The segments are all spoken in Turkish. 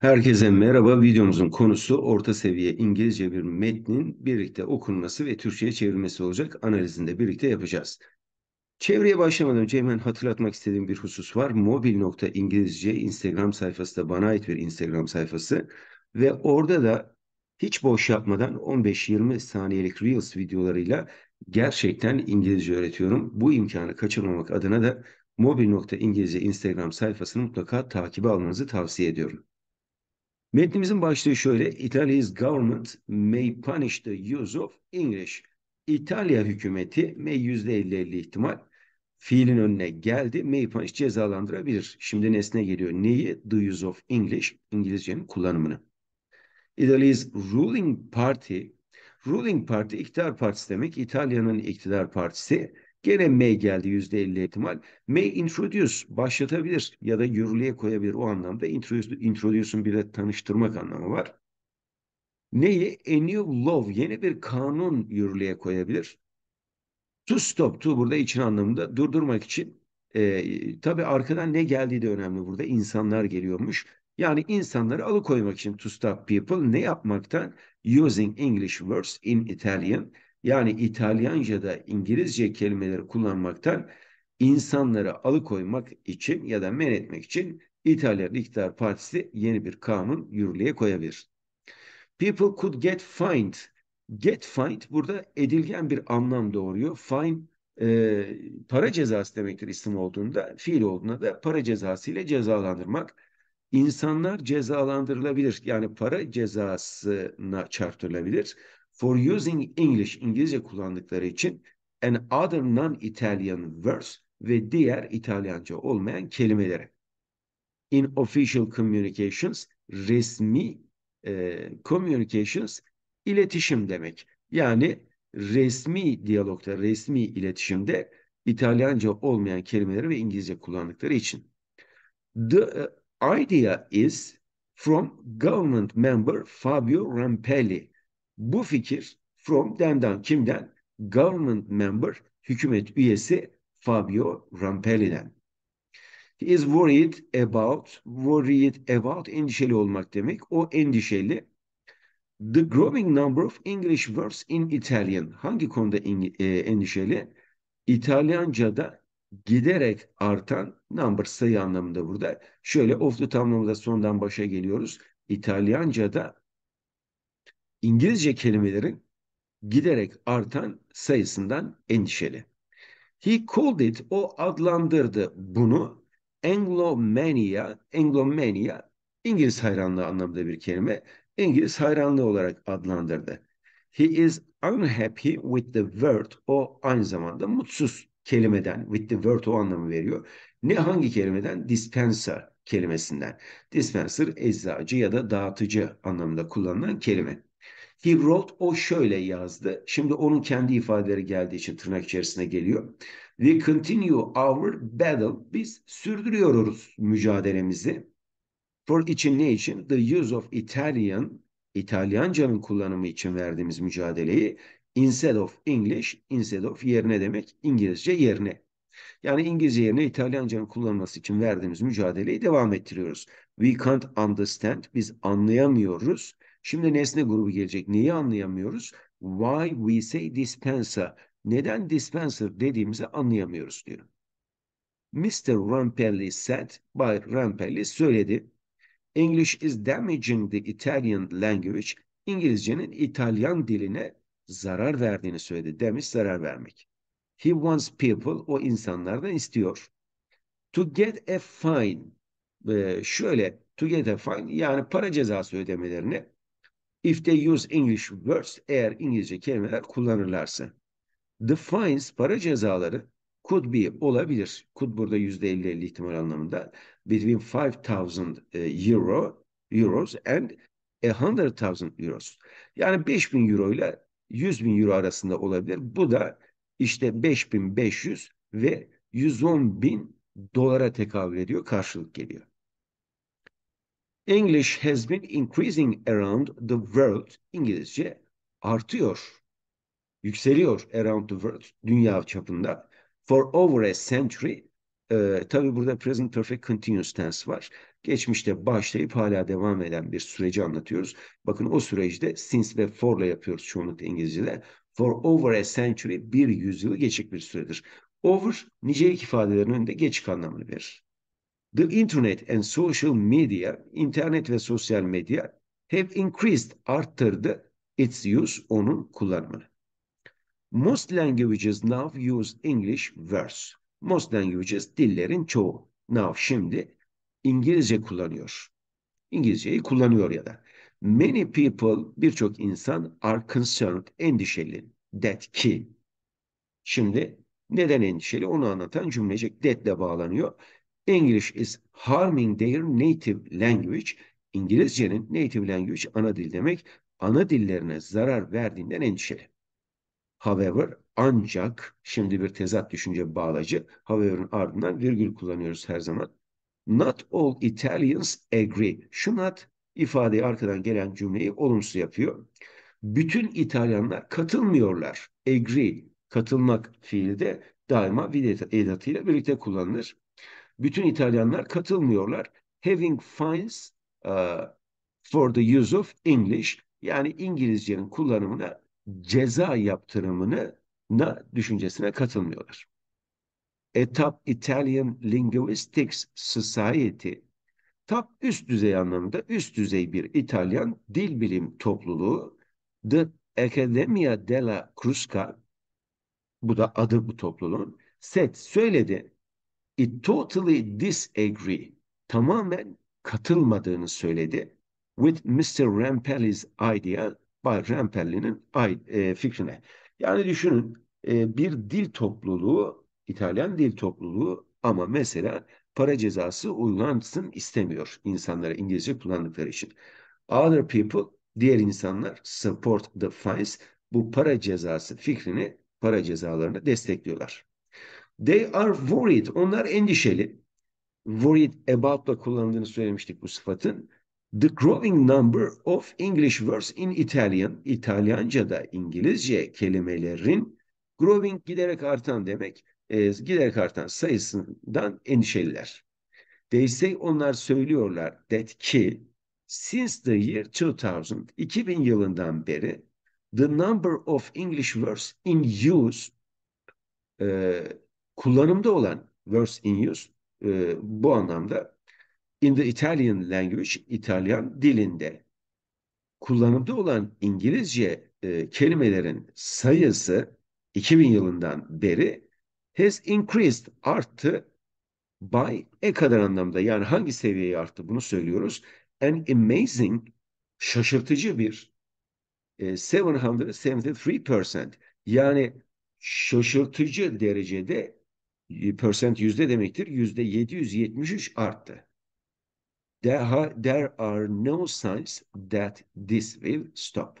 Herkese merhaba. Videomuzun konusu orta seviye İngilizce bir metnin birlikte okunması ve Türkçe'ye çevrilmesi olacak. analizinde birlikte yapacağız. Çevreye başlamadan önce hemen hatırlatmak istediğim bir husus var. Mobil.İngilizce Instagram sayfası da bana ait bir Instagram sayfası. Ve orada da hiç boş yapmadan 15-20 saniyelik Reels videolarıyla gerçekten İngilizce öğretiyorum. Bu imkanı kaçırmamak adına da mobil.İngilizce Instagram sayfasını mutlaka takibe almanızı tavsiye ediyorum. Metnimizin başlığı şöyle. Italy's government may punish the use of English. İtalya hükümeti may %50-50 ihtimal fiilin önüne geldi. May punish cezalandırabilir. Şimdi nesne geliyor. Neyi? The use of English. İngilizcenin kullanımını. Italy's ruling party. Ruling party iktidar partisi demek. İtalya'nın iktidar partisi Gene may geldi yüzde elli ihtimal. May introduce başlatabilir ya da yürürlüğe koyabilir o anlamda. Introduce'un bir de tanıştırmak anlamı var. Neyi? A new law yeni bir kanun yürürlüğe koyabilir. To stop to burada için anlamında durdurmak için. E, tabii arkadan ne geldiği de önemli burada. İnsanlar geliyormuş. Yani insanları alıkoymak için to stop people ne yapmaktan? Using English words in Italian yani İtalyanca'da İngilizce kelimeleri kullanmaktan insanları alıkoymak için ya da men etmek için İtalyan İktidar Partisi yeni bir kanun yürürlüğe koyabilir. People could get fined. Get fined burada edilgen bir anlam doğuruyor. Fine e, para cezası demektir isim olduğunda, fiil olduğunda da para cezası ile cezalandırmak. İnsanlar cezalandırılabilir. Yani para cezasına çarptırılabilir. For using English, İngilizce kullandıkları için and other non-Italian words ve diğer İtalyanca olmayan kelimeleri. In official communications, resmi e, communications, iletişim demek. Yani resmi diyalogda, resmi iletişimde İtalyanca olmayan kelimeleri ve İngilizce kullandıkları için. The e, idea is from government member Fabio Rampelli. Bu fikir from them'den kimden? Government member, hükümet üyesi Fabio Rampelli'den. He is worried about, worried about endişeli olmak demek. O endişeli. The growing number of English words in Italian. Hangi konuda e, endişeli? İtalyanca'da giderek artan number sayı anlamında burada. Şöyle of the anlamında sondan başa geliyoruz. İtalyanca'da İngilizce kelimelerin giderek artan sayısından endişeli. He called it, o adlandırdı bunu Anglomania, Anglomania İngiliz hayranlığı anlamında bir kelime. İngiliz hayranlığı olarak adlandırdı. He is unhappy with the word. O aynı zamanda mutsuz kelimeden. With the word o anlamı veriyor. Ne hangi kelimeden? Dispenser kelimesinden. Dispenser eczacı ya da dağıtıcı anlamında kullanılan kelime. He wrote, o şöyle yazdı. Şimdi onun kendi ifadeleri geldiği için tırnak içerisine geliyor. We continue our battle. Biz sürdürüyoruz mücadelemizi. For için ne için? The use of Italian, İtalyancanın kullanımı için verdiğimiz mücadeleyi instead of English, instead of yerine demek İngilizce yerine. Yani İngilizce yerine İtalyancanın kullanılması için verdiğimiz mücadeleyi devam ettiriyoruz. We can't understand, biz anlayamıyoruz Şimdi nesne grubu gelecek. Neyi anlayamıyoruz? Why we say dispenser. Neden dispenser dediğimizi anlayamıyoruz diyor. Mr. Rampelli said, by Rampelli söyledi. English is damaging the Italian language. İngilizcenin İtalyan diline zarar verdiğini söyledi. Demiş zarar vermek. He wants people, o insanlardan istiyor. To get a fine, ee, şöyle to get a fine yani para cezası ödemelerini If they use English words, eğer İngilizce kelimeler kullanırlarsa. The fines, para cezaları could be olabilir. Could burada yüzde elli elli ihtimal anlamında. Between 5000 e, euro euros and 100,000 euros. Yani 5000 euro ile 100 bin euro arasında olabilir. Bu da işte 5500 ve 110 bin dolara tekabül ediyor, karşılık geliyor. English has been increasing around the world. İngilizce artıyor. Yükseliyor around the world. Dünya çapında. For over a century. E, tabii burada present perfect continuous tense var. Geçmişte başlayıp hala devam eden bir süreci anlatıyoruz. Bakın o süreçte since ve for'la yapıyoruz çoğunlukla İngilizce'de. For over a century bir yüzyılı geçik bir süredir. Over nicelik ifadelerinin önünde geçik anlamını verir the internet and social media, internet ve sosyal medya have increased, arttırdı its use, onun kullanımını. Most languages now use English words. Most languages, dillerin çoğu. Now, şimdi İngilizce kullanıyor. İngilizceyi kullanıyor ya da. Many people, birçok insan are concerned, endişeli. That ki. Şimdi neden endişeli onu anlatan cümlecik that'le bağlanıyor English is harming their native language. İngilizcenin native language ana dil demek. Ana dillerine zarar verdiğinden endişeli. However ancak şimdi bir tezat düşünce bağlacı. However'ın ardından virgül kullanıyoruz her zaman. Not all Italians agree. Şu not ifadeyi arkadan gelen cümleyi olumsuz yapıyor. Bütün İtalyanlar katılmıyorlar. Agree, katılmak fiili de daima edatıyla birlikte kullanılır bütün İtalyanlar katılmıyorlar. Having fines uh, for the use of English yani İngilizcenin kullanımına ceza yaptırımını na düşüncesine katılmıyorlar. Etap Italian Linguistics Society top üst düzey anlamında üst düzey bir İtalyan dil bilim topluluğu The Accademia della Crusca bu da adı bu topluluğun set söyledi it totally disagree, tamamen katılmadığını söyledi with Mr. Rampelli's idea, Bay Rampelli'nin e, fikrine. Yani düşünün e, bir dil topluluğu, İtalyan dil topluluğu ama mesela para cezası uygulansın istemiyor insanlara İngilizce kullandıkları için. Other people, diğer insanlar support the fines, bu para cezası fikrini para cezalarını destekliyorlar. They are worried. Onlar endişeli. Worried about da kullanıldığını söylemiştik bu sıfatın. The growing number of English words in Italian, İtalyanca'da İngilizce kelimelerin growing giderek artan demek, e, giderek artan sayısından endişeliler. They say onlar söylüyorlar that ki since the year 2000, 2000 yılından beri the number of English words in use e, kullanımda olan words in use e, bu anlamda in the Italian language İtalyan dilinde kullanımda olan İngilizce e, kelimelerin sayısı 2000 yılından beri has increased arttı by e kadar anlamda yani hangi seviyeye arttı bunu söylüyoruz. An amazing şaşırtıcı bir e, 773% yani şaşırtıcı derecede ee, percent yüzde demektir. Yüzde 773 arttı. There, there are no signs that this will stop.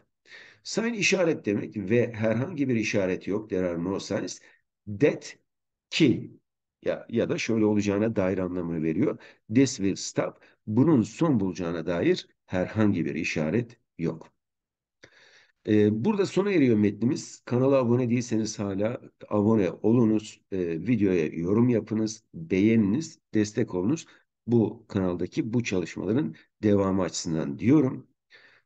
Sign işaret demek ve herhangi bir işaret yok. There are no signs that ki ya, ya da şöyle olacağına dair anlamı veriyor. This will stop. Bunun son bulacağına dair herhangi bir işaret yok. Ee, burada sona eriyor metnimiz. Kanala abone değilseniz hala abone olunuz. E, videoya yorum yapınız, beğeniniz, destek olunuz. Bu kanaldaki bu çalışmaların devamı açısından diyorum.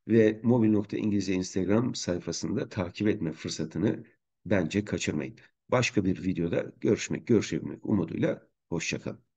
Ve mobil.ingilizce Instagram sayfasında takip etme fırsatını bence kaçırmayın. Başka bir videoda görüşmek, görüşebilmek umuduyla hoşçakalın.